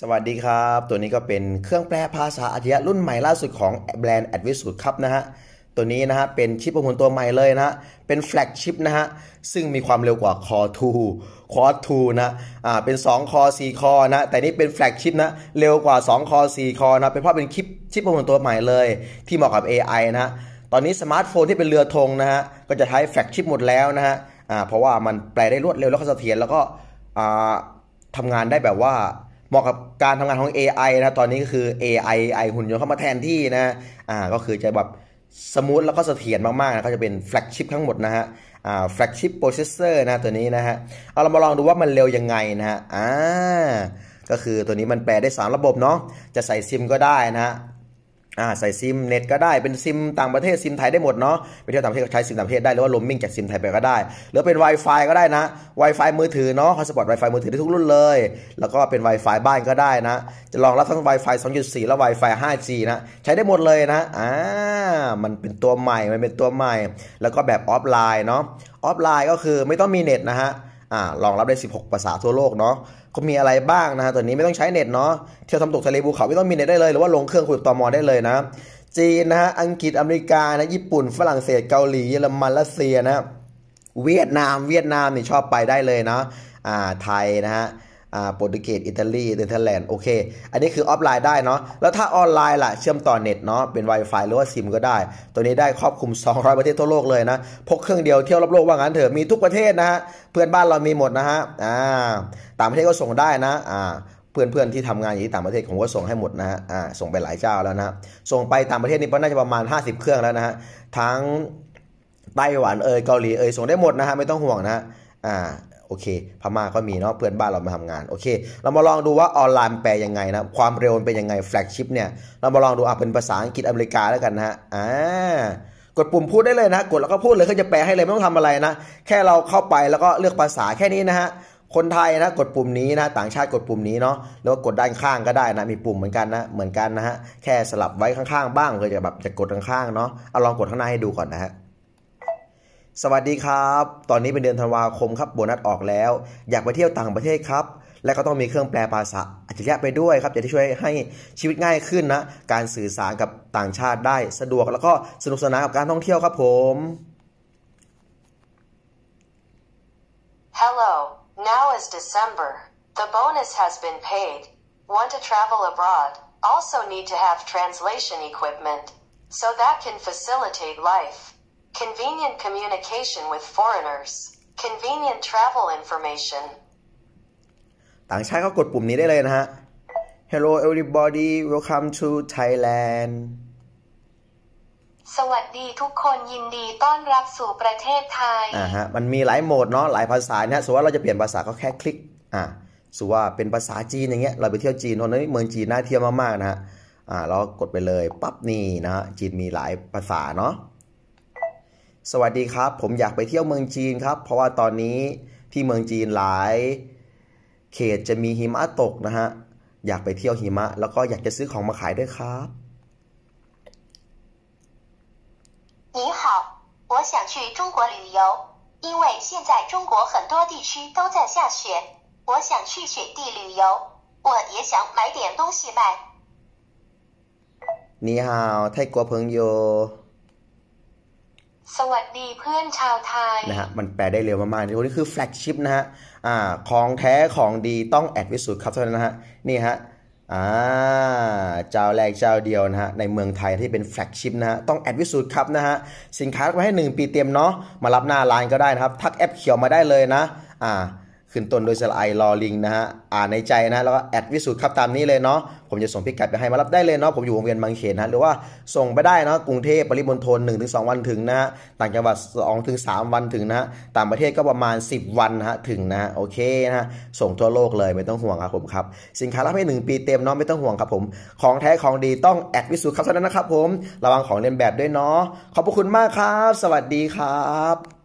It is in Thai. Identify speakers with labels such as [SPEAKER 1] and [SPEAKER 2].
[SPEAKER 1] สวัสดีครับตัวนี้ก็เป็นเครื่องแปลภาษาอัจฉริยะรุ่นใหม่ล่าสุดของแบรนด์ a d v i s u ดครับนะฮะตัวนี้นะฮะเป็นชิปประมวลตัวใหม่เลยนะเป็นแฟลกชิปนะฮะซึ่งมีความเร็วกว่าคอทู2อ o r 2นะอ่าเป็น2คอ r e 4คอนะแต่นี่เป็นแฟลกชิปนะเร็วกว่า2คอ r e 4คอนะเป็นเพราะเป็นชิปชิปประมวลตัวใหม่เลย ที่เหมาะกับ AI นะะตอนนี้สมาร์ทโฟนที่เป็นเรือธงนะฮะก็จะใช้แฟลกชิปหมดแล้วนะฮะอ่าเพราะว่ามันแปลได้รวดเร็วแล้วก็เสถียรแล้วก็อ่าทำงานได้แบบว่าเหมาะกับการทำงานของ AI นะ ตอนนี้ก็คือ AI AI หุ่นยนต์เข้ามาแทนที่นะ อ่า ก็คือจะแบบสมูทแล้วก็เสถียรมากๆนะ ก็จะเป็นแฟลกชิพทั้งหมดนะฮะ อ่าแฟลกชิพโปรเซสเซอร์นะตัวนี้นะฮะ เอาเรามาลองดูว่ามันเร็วยังไงนะฮะ อ่า ก็คือตัวนี้มันแปลได้ 3 ระบบเนาะ จะใส่ซิมก็ได้นะฮะอ่าใส่ซิมเน็ตก็ได้เป็นซิมต่างประเทศซิมไทยได้หมดเนาะไปเที่ยวต่างประเทศก็ใช้ซิมต่างประเทศได้หรือว่าลมมิ่งจากซิมไทยไปก็ได้ หรือเป็น Wi-Fi ก็ได้นะ Wi-Fi มือถือเนาะฮอสปอตไวไฟมือถือได้ทุกรุ่นเลย แล้วก็เป็น Wi-Fi บ้านก็ได้นะ จะรองรับทั้ง Wi-Fi 2.4 และ Wi-Fi 5G นะ ใช้ได้หมดเลยนะอ่ามันเป็นตัวใหม่มันเป็นตัวใหม่แล้วก็แบบออฟไลน์เนาะออฟไลน์ก็คือไม่ต้องมีเน็ตนะฮะอ่ารองรับได้ 16 ภาษาทั่วโลกเนาะก็มีอะไรบ้างนะฮะตัวนี้ไม่ต้องใช้เน็ตเนาะเที่ยวทำตกทะเลภูเขาไม่ต้องมีเน็ตได้เลย หรือว่าลงเครื่องคุยตอมอได้เลยนะ จีนนะฮะอังกฤษอเมริกานะญี่ปุ่นฝรั่งเศสเกาหลีเยอรมันรัสเซียนะเวียดนาม เวียดนามนี่ชอบไปได้เลยนะอ่าไทยนะฮะโปรตุเกสอิตาลีเนเธอร์แลนด์โอเคอันนี้คือออฟไลน์ได้เนาะแล้วถ้าออนไลน์ล่ะเชื่อมต่อเน็ตเนาะเป็น Wi-Fi หรือว่าซิม ก็ได้ ตัวนี้ได้ครอบคลุม 200 ประเทศทั่วโลกเลยนะพกเครื่องเดียวเที่ยวรอบโลกว่างั้นเถอะมีทุกประเทศนะฮะเพื่อนบ้านเรามีหมดนะฮะอ่าต่างประเทศก็ส่งได้นะอ่าเพื่อนเพื่อนที่ทำงานอยู่ที่ต่างประเทศผมก็ส่งให้หมดนะฮะอ่าส่งไปหลายเจ้าแล้วนะส่งไปต่างประเทศนี่ก็น่าจะประมาณ 50 เครื่องแล้วนะฮะทั้งไต้หวันเอยเกาหลีเอยส่งได้หมดนะฮะไม่ต้องห่วงนะฮะอ่าโอเคพม่าก็มีเนาะเพื่อนบ้านเรามาทำงานโอเค เรามาลองดูว่าออนไลน์แปล ยังไงนะ ความเร็วเป็นยังไงแฟลกชิพเนี่ยเรามาลองดูอ่ะเป็นภาษาอังกฤษอเมริกาแล้วกันนะอ่ากดปุ่มพูดได้เลยนะกดแล้วก็พูดเลยเขาจะแปลให้เลยไม่ต้องทำอะไรนะแค่เราเข้าไปแล้วก็เลือกภาษาแค่นี้นะฮะคนไทยนะกดปุ่มนี้นะ ต่างชาติกดปุ่มนี้เนาะแล้วก็กดด้านข้างก็ได้นะมีปุ่มเหมือนกันนะเหมือนกันนะฮะแค่สลับไว้ข้างๆบ้างเลยจะแบบจะกดข้างๆเนาะเอาลองกดข้างหน้าให้ดูก่อนนะฮะสวัสดีครับ ตอนนี้เป็นเดือนธันวาคมครับโบนัสออกแล้ว อยากไปเที่ยวต่างประเทศครับ และก็ต้องมีเครื่องแปลภาษาอัจฉริยะไปด้วยครับจะช่วยให้ชีวิตง่ายขึ้นนะ การสื่อสารกับต่างชาติได้สะดวกแล้วก็สนุกสนานกับการท่องเที่ยวครับผม Hello now is December the bonus has been paid want to travel abroad also need to have translation equipment so that can facilitate life convenient communication with foreigners convenient travel information ต่างชาติก็กดปุ่มนี้ได้เลยนะฮะ Hello everybody welcome to Thailand สวัสดีทุกคนยินดีต้อนรับสู่ประเทศไทย อ่าฮะมันมีหลายโหมดเนาะหลายภาษาเนะฮะสมมติว่าเราจะเปลี่ยนภาษาก็แค่คลิก อ่าสมมติว่าเป็นภาษาจีนอย่างเงี้ยเราไปเที่ยวจีนตอนนี้เมืองจีนน่าเที่ยวมากๆนะฮะ อ่าเรากดไปเลย ปั๊บนี่นะฮะจีนมีหลายภาษาเนาะสวัสดีครับ ผมอยากไปเที่ยวเมืองจีนครับ เพราะว่าตอนนี้ที่เมืองจีนหลาย เขตจะมีหิมะตกนะฮะ อยากไปเที่ยวหิมะ แล้วก็อยากจะซื้อของมาขายด้วยครับ你好我想去中国旅游因为现在中国很多地区都在下雪我想去雪地旅游我也想买点东西卖你好泰国朋友สวัสดีเพื่อนชาวไทยนะฮะมันแปลได้เร็วมากๆ นี่คือแฟลกชิพนะฮะอ่า ของแท้ของดีต้องแอดวิสุทธ์ครับเท่านั้นนะฮะนี่ฮะอ่าเจ้าแรกเจ้าเดียวนะฮะในเมืองไทยที่เป็นแฟลกชิพนะฮะต้องแอดวิสุทธ์ครับนะฮะสินค้าไว้ให้ 1 ปีเต็มเนาะมารับหน้าร้านก็ได้นะครับ ทักแอปเขียวมาได้เลยนะ อ่าขึ้นต้นโดยสลายลอลิงนะฮะ อ่านในใจนะ แล้วก็แอดวิสุทธ์ครับตามนี้เลยเนาะ ผมจะส่งพิกัดไปให้มารับได้เลยเนาะ ผมอยู่วงเวียนบางเขนนะหรือว่าส่งไปได้เนาะ กรุงเทพ ปริมณฑล1งวันถึงนะฮะ ต่างจังหวัด2มวันถึงนะฮะ ต่างประเทศก็ประมาณ 10 วันนะฮะถึงนะ โอเคนะฮะส่งทั่วโลกเลยไม่ต้องห่วงครับผมครับ สินค้ารับให้1ปีเต็มเนาะไม่ต้องห่วงครับผม ของแท้ของดีต้องแอดวิสุทธ์ครับเท่านั้นนะครับ ผม ระวังของเลียนแบบด้วยเนาะ ขอบพระคุณมากครับ สวัสดีครับ